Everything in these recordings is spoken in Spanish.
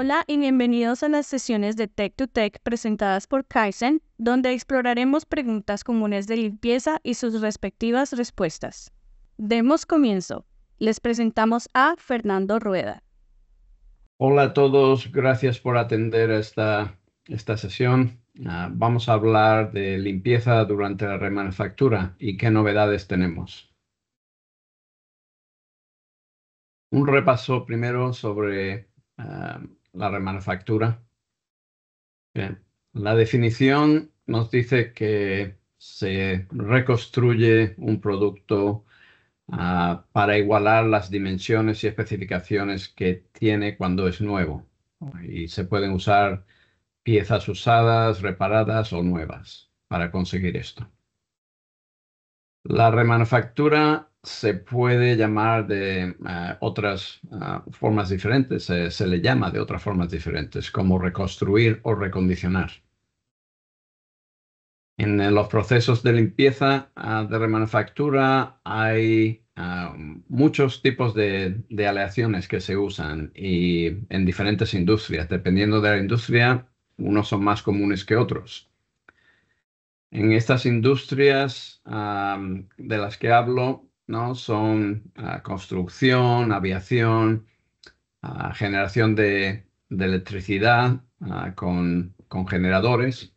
Hola y bienvenidos a las sesiones de Tech to Tech presentadas por Kaizen, donde exploraremos preguntas comunes de limpieza y sus respectivas respuestas. Demos comienzo. Les presentamos a Fernando Rueda. Hola a todos, gracias por atender esta, esta sesión. Ah, vamos a hablar de limpieza durante la remanufactura y qué novedades tenemos. Un repaso primero sobre ah, la remanufactura. La definición nos dice que se reconstruye un producto ah, para igualar las dimensiones y especificaciones que tiene cuando es nuevo. Y se pueden usar piezas usadas, reparadas o nuevas para conseguir esto. La remanufactura se puede llamar de eh, otras eh, formas diferentes, se le llama de otras formas diferentes, como reconstruir o recondicionar. En los procesos de limpieza ah, de remanufactura hay ah, muchos tipos de, aleaciones que se usan y en diferentes industrias. Dependiendo de la industria, unos son más comunes que otros. En estas industrias ah, de las que hablo, ¿no? Son ah, construcción, aviación, ah, generación de, electricidad ah, con, generadores,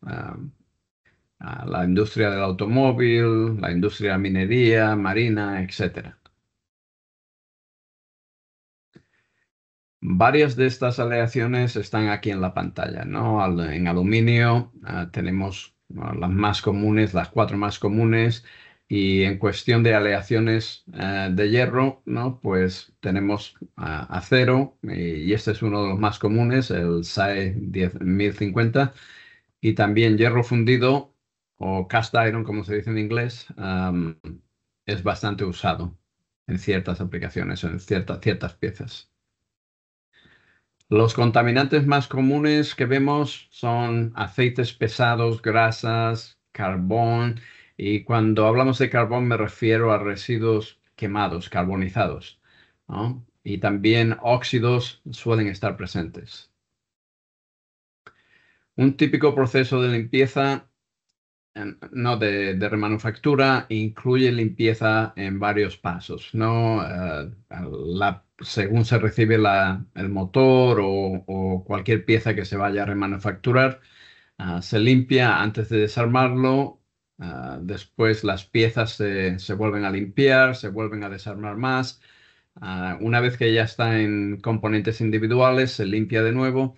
la industria del automóvil, la industria minería, marina, etc. Varias de estas aleaciones están aquí en la pantalla, ¿no? en aluminio tenemos las más comunes, las cuatro más comunes, y en cuestión de aleaciones eh, de hierro, ¿no? pues tenemos acero, y, este es uno de los más comunes, el SAE 1050. y también hierro fundido o cast iron, como se dice en inglés, es bastante usado en ciertas aplicaciones o en ciertas piezas. Los contaminantes más comunes que vemos son aceites pesados, grasas, carbón, y cuando hablamos de carbón me refiero a residuos quemados, carbonizados. Y también óxidos suelen estar presentes. Un típico proceso de limpieza, em, no de, remanufactura, incluye limpieza en varios pasos, eh, según se recibe el motor o, cualquier pieza que se vaya a remanufacturar, ah, se limpia antes de desarmarlo Ah, después las piezas se, vuelven a limpiar, se vuelven a desarmar más. Ah, una vez que ya está en componentes individuales, se limpia de nuevo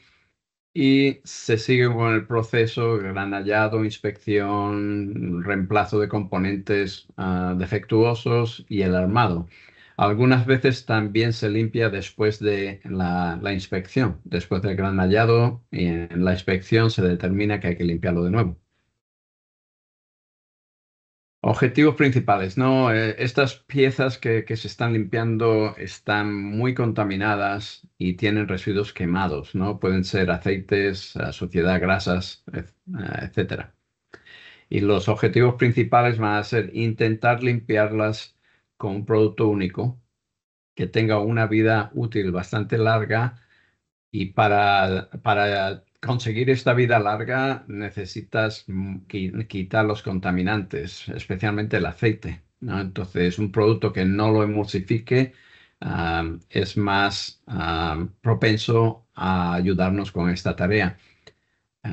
y se sigue con el proceso, granallado, inspección, reemplazo de componentes ah, defectuosos y el armado. Algunas veces también se limpia después de la, la inspección. Después del granallado y en la inspección se determina que hay que limpiarlo de nuevo. Objetivos principales, ¿no? Eh, estas piezas que, que, se están limpiando están muy contaminadas y tienen residuos quemados, ¿no? Pueden ser aceites, eh, suciedad, grasas, eh, etc. Y los objetivos principales van a ser intentar limpiarlas con un producto único que tenga una vida útil bastante larga y para, conseguir esta vida larga necesitas quitar los contaminantes, especialmente el aceite. Entonces, un producto que no lo emulsifique ah, es más ah, propenso a ayudarnos con esta tarea. Eh,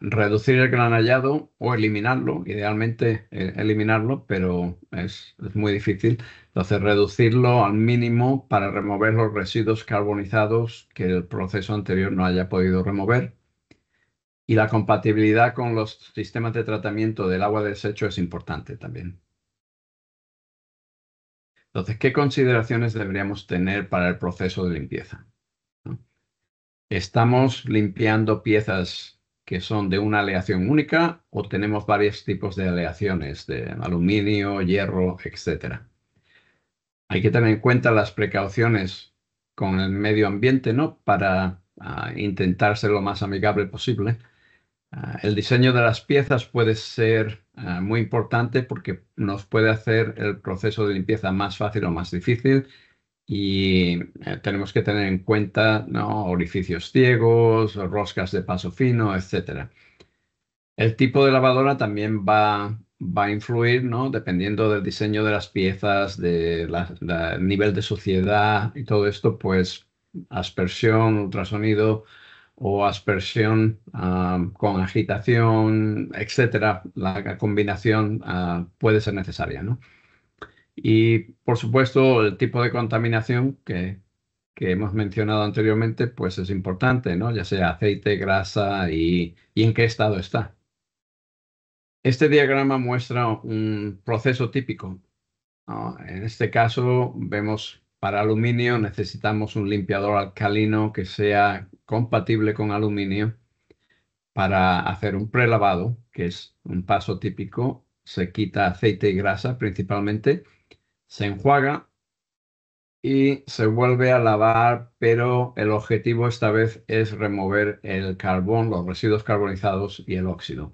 reducir el gran hallado o eliminarlo, idealmente eh, eliminarlo, pero es, muy difícil. Entonces, reducirlo al mínimo para remover los residuos carbonizados que el proceso anterior no haya podido remover. Y la compatibilidad con los sistemas de tratamiento del agua de desecho es importante también. Entonces, ¿qué consideraciones deberíamos tener para el proceso de limpieza? Estamos limpiando piezas que son de una aleación única o tenemos varios tipos de aleaciones de aluminio, hierro, etc. Hay que tener en cuenta las precauciones con el medio ambiente ¿no? para ah, intentar ser lo más amigable posible. Ah, el diseño de las piezas puede ser ah, muy importante porque nos puede hacer el proceso de limpieza más fácil o más difícil y eh, tenemos que tener en cuenta orificios ciegos, roscas de paso fino, etc. El tipo de lavadora también va, va a influir ¿no? dependiendo del diseño de las piezas, del nivel de suciedad y todo esto, pues aspersión, ultrasonido o aspersión ah, con agitación, etcétera, la combinación ah, puede ser necesaria, ¿no? Y, por supuesto, el tipo de contaminación que, hemos mencionado anteriormente, pues es importante, Ya sea aceite, grasa y, en qué estado está. Este diagrama muestra un proceso típico. En este caso, vemos para aluminio necesitamos un limpiador alcalino que sea compatible con aluminio para hacer un prelavado, que es un paso típico. Se quita aceite y grasa principalmente se enjuaga y se vuelve a lavar, pero el objetivo esta vez es remover el carbón, los residuos carbonizados y el óxido.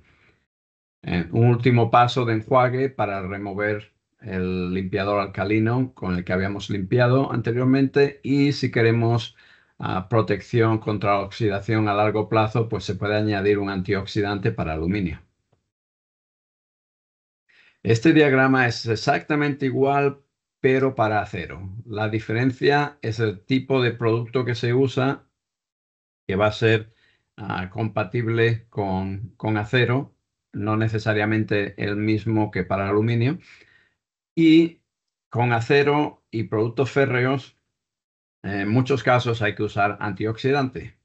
Eh, un último paso de enjuague para remover el limpiador alcalino con el que habíamos limpiado anteriormente y si queremos ah, protección contra la oxidación a largo plazo, pues se puede añadir un antioxidante para aluminio. Este diagrama es exactamente igual, pero para acero. La diferencia es el tipo de producto que se usa, que va a ser ah, compatible con, acero, no necesariamente el mismo que para aluminio. Y con acero y productos férreos, en muchos casos hay que usar antioxidante.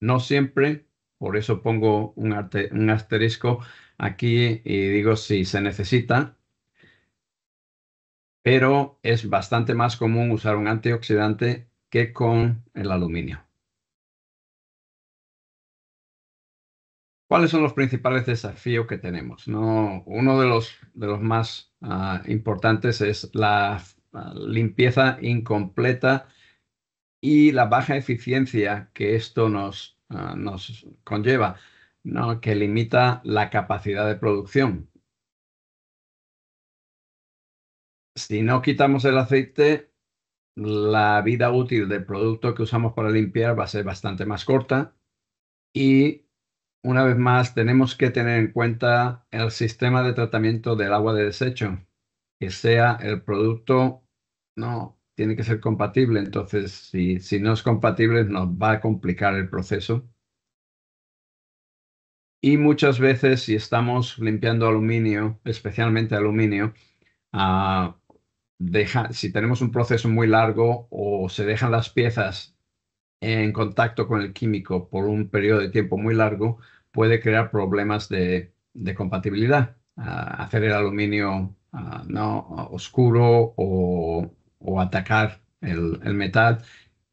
No, siempre, por eso pongo un asterisco, aquí y eh, digo si se necesita, pero es bastante más común usar un antioxidante que con el aluminio. ¿Cuáles son los principales desafíos que tenemos? uno de los, más ah, importantes es la limpieza incompleta y la baja eficiencia que esto nos ah, conlleva. No, que limita la capacidad de producción. Si no quitamos el aceite, la vida útil del producto que usamos para limpiar va a ser bastante más corta y una vez más tenemos que tener en cuenta el sistema de tratamiento del agua de desecho, que sea el producto, no, tiene que ser compatible, entonces si, si no es compatible nos va a complicar el proceso y muchas veces si estamos limpiando aluminio, especialmente aluminio, ah, si tenemos un proceso muy largo o se dejan las piezas en contacto con el químico por un periodo de tiempo muy largo, puede crear problemas de, compatibilidad. Ah, hacer el aluminio ah, no oscuro o, atacar el, el metal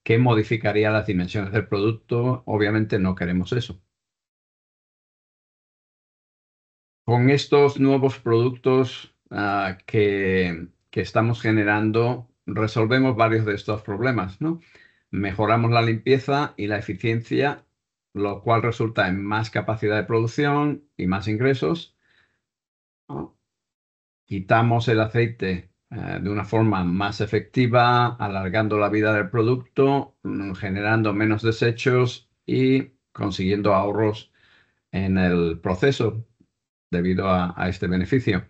que modificaría las dimensiones del producto, obviamente no queremos eso. con estos nuevos productos ah, que, estamos generando, resolvemos varios de estos problemas, ¿no? Mejoramos la limpieza y la eficiencia, lo cual resulta en más capacidad de producción y más ingresos. Quitamos el aceite eh, de una forma más efectiva, alargando la vida del producto, mm, generando menos desechos y consiguiendo ahorros en el proceso debido a, este beneficio.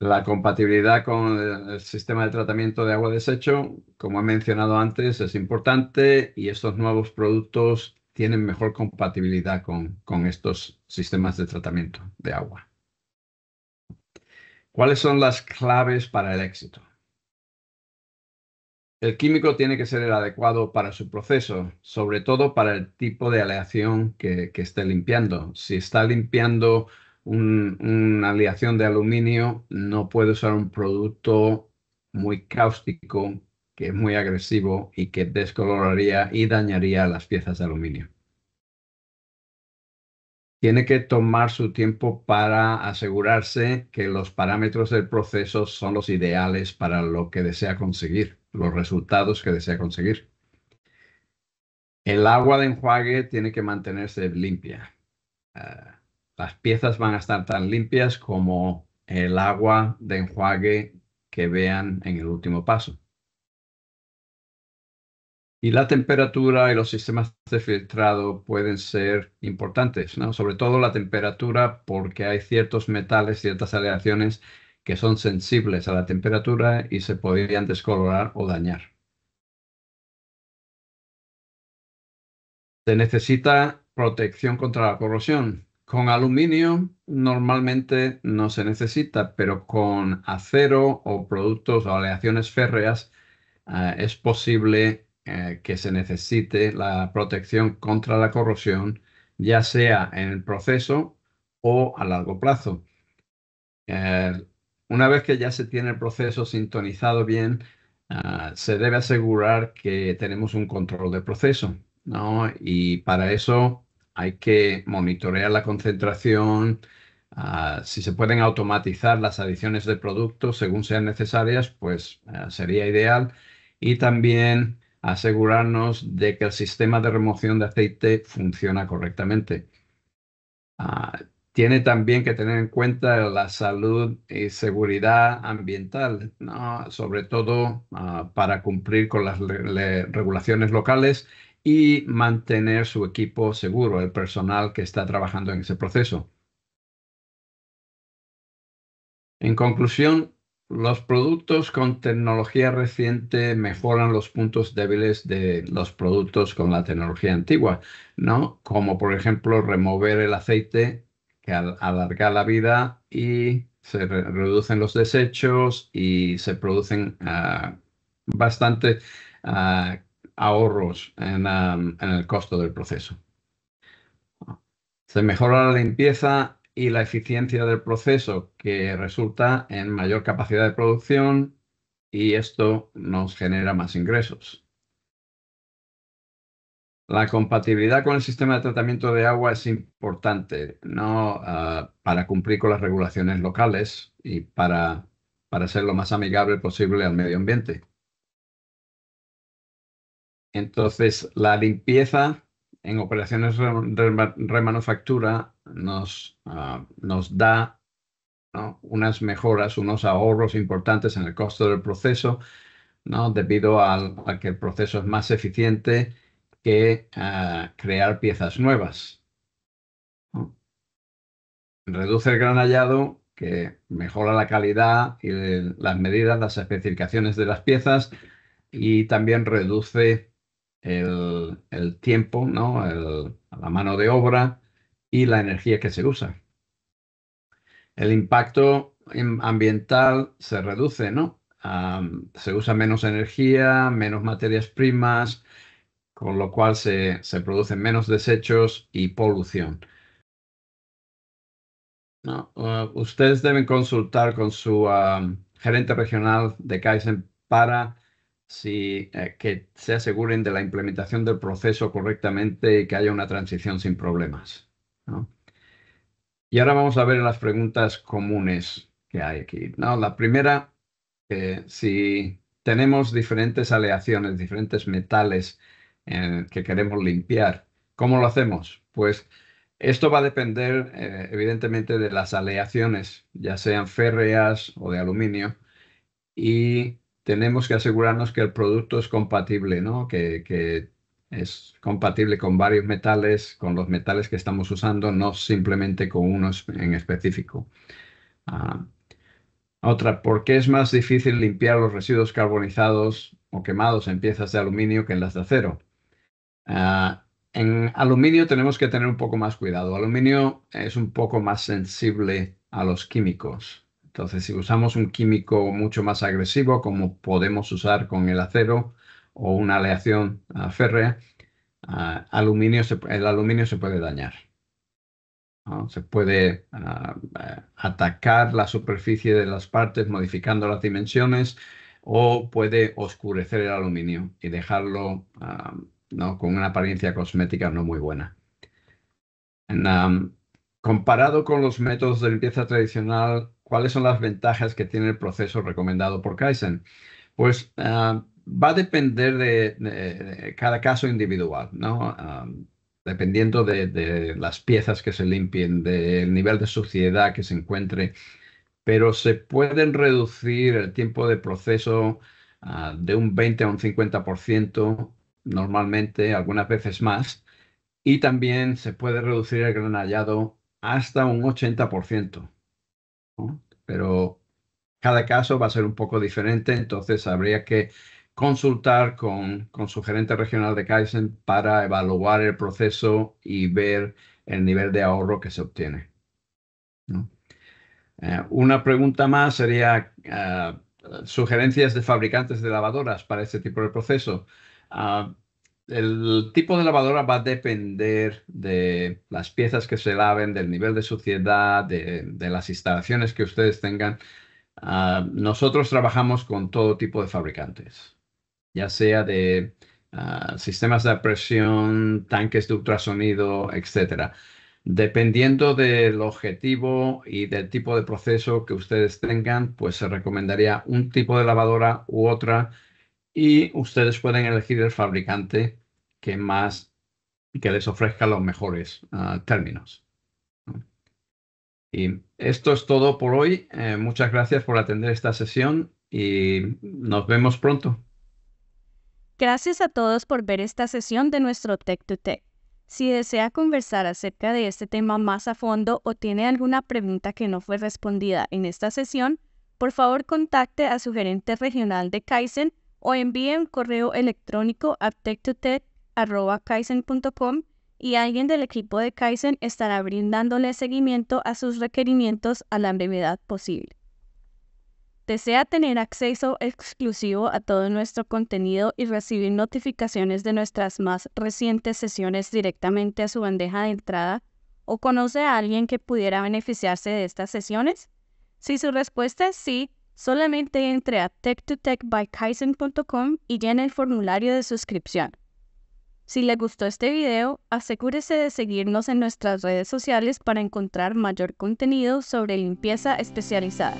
La compatibilidad con el sistema de tratamiento de agua desecho, como he mencionado antes, es importante y estos nuevos productos tienen mejor compatibilidad con estos sistemas de tratamiento de agua. ¿Cuáles son las claves para el éxito? El químico tiene que ser el adecuado para su proceso, sobre todo para el tipo de aleación que, esté limpiando. Si está limpiando una aleación de aluminio, no puede usar un producto muy cáustico, que es muy agresivo y que descoloraría y dañaría las piezas de aluminio tiene que tomar su tiempo para asegurarse que los parámetros del proceso son los ideales para lo que desea conseguir, los resultados que desea conseguir. El agua de enjuague tiene que mantenerse limpia. Ah, las piezas van a estar tan limpias como el agua de enjuague que vean en el último paso. Y la temperatura y los sistemas de filtrado pueden ser importantes, Sobre todo la temperatura porque hay ciertos metales, ciertas aleaciones que son sensibles a la temperatura y se podrían descolorar o dañar. Se necesita protección contra la corrosión. Con aluminio normalmente no se necesita, pero con acero o productos o aleaciones férreas eh, es posible eh, que se necesite la protección contra la corrosión, ya sea en el proceso o a largo plazo. Eh, una vez que ya se tiene el proceso sintonizado bien, ah, se debe asegurar que tenemos un control de proceso, ¿no? Y para eso hay que monitorear la concentración, ah, si se pueden automatizar las adiciones de productos según sean necesarias, pues ah, sería ideal. Y también asegurarnos de que el sistema de remoción de aceite funciona correctamente. Ah, tiene también que tener en cuenta la salud y seguridad ambiental, sobre todo ah, para cumplir con las regulaciones locales y mantener su equipo seguro, el personal que está trabajando en ese proceso. En conclusión, los productos con tecnología reciente mejoran los puntos débiles de los productos con la tecnología antigua, ¿no? Como por ejemplo remover el aceite que alarga la vida y se reducen los desechos y se producen ah, bastante ah, ahorros en, ah, en el costo del proceso. Se mejora la limpieza y la eficiencia del proceso que resulta en mayor capacidad de producción y esto nos genera más ingresos. La compatibilidad con el sistema de tratamiento de agua es importante ¿no? Ah, para cumplir con las regulaciones locales y para, para ser lo más amigable posible al medio ambiente. Entonces, la limpieza en operaciones de remanufactura nos, ah, nos da unas mejoras, unos ahorros importantes en el costo del proceso, debido a que el proceso es más eficiente que ah, crear piezas nuevas. Reduce el gran hallado, que mejora la calidad y las medidas, las especificaciones de las piezas y también reduce el, el tiempo, ¿no? la mano de obra y la energía que se usa. El impacto ambiental se reduce, ¿no? se usa menos energía, menos materias primas, con lo cual se, producen menos desechos y polución. Uh, ustedes deben consultar con su gerente regional de Kaizen para eh, que se aseguren de la implementación del proceso correctamente y que haya una transición sin problemas. Y ahora vamos a ver las preguntas comunes que hay aquí. ¿no? La primera, eh, si tenemos diferentes aleaciones, diferentes metales eh, que queremos limpiar, ¿cómo lo hacemos? Pues esto va a depender eh, evidentemente de las aleaciones, ya sean férreas o de aluminio, y tenemos que asegurarnos que el producto es compatible, ¿no? que, que es compatible con varios metales, con los metales que estamos usando, no simplemente con unos en específico. Ah, otra, ¿por qué es más difícil limpiar los residuos carbonizados o quemados en piezas de aluminio que en las de acero? Ah, en aluminio tenemos que tener un poco más cuidado. Aluminio es un poco más sensible a los químicos. Entonces, si usamos un químico mucho más agresivo, como podemos usar con el acero, o una aleación férrea, ah, aluminio el aluminio se puede dañar. Se puede ah, eh, atacar la superficie de las partes modificando las dimensiones o puede oscurecer el aluminio y dejarlo ah, con una apariencia cosmética no muy buena. comparado con los métodos de limpieza tradicional, ¿cuáles son las ventajas que tiene el proceso recomendado por Kaizen? Pues va a depender de, cada caso individual, ¿no? dependiendo de, las piezas que se limpien, del nivel de suciedad que se encuentre, pero se pueden reducir el tiempo de proceso ah, de un 20 a un 50% normalmente, algunas veces más, y también se puede reducir el granallado hasta un 80%. Pero cada caso va a ser un poco diferente, entonces habría que consultar con, su gerente regional de Kaizen para evaluar el proceso y ver el nivel de ahorro que se obtiene. Eh, una pregunta más sería eh, sugerencias de fabricantes de lavadoras para este tipo de proceso. Ah, el tipo de lavadora va a depender de las piezas que se laven, del nivel de suciedad, de, las instalaciones que ustedes tengan. Ah, nosotros trabajamos con todo tipo de fabricantes ya sea de ah, sistemas de presión, tanques de ultrasonido, etc. Dependiendo del objetivo y del tipo de proceso que ustedes tengan, pues se recomendaría un tipo de lavadora u otra y ustedes pueden elegir el fabricante que más que les ofrezca los mejores ah, términos. Y esto es todo por hoy. Eh, muchas gracias por atender esta sesión y nos vemos pronto. Gracias a todos por ver esta sesión de nuestro Tech to Tech. Si desea conversar acerca de este tema más a fondo o tiene alguna pregunta que no fue respondida en esta sesión, por favor contacte a su gerente regional de Kaizen o envíe un correo electrónico a techtotech.kaizen.com y alguien del equipo de Kaizen estará brindándole seguimiento a sus requerimientos a la brevedad posible desea tener acceso exclusivo a todo nuestro contenido y recibir notificaciones de nuestras más recientes sesiones directamente a su bandeja de entrada o conoce a alguien que pudiera beneficiarse de estas sesiones? Si su respuesta es sí, solamente entre a Tech2TechByKaizen.com y llene el formulario de suscripción. Si le gustó este video, asegúrese de seguirnos en nuestras redes sociales para encontrar mayor contenido sobre limpieza especializada.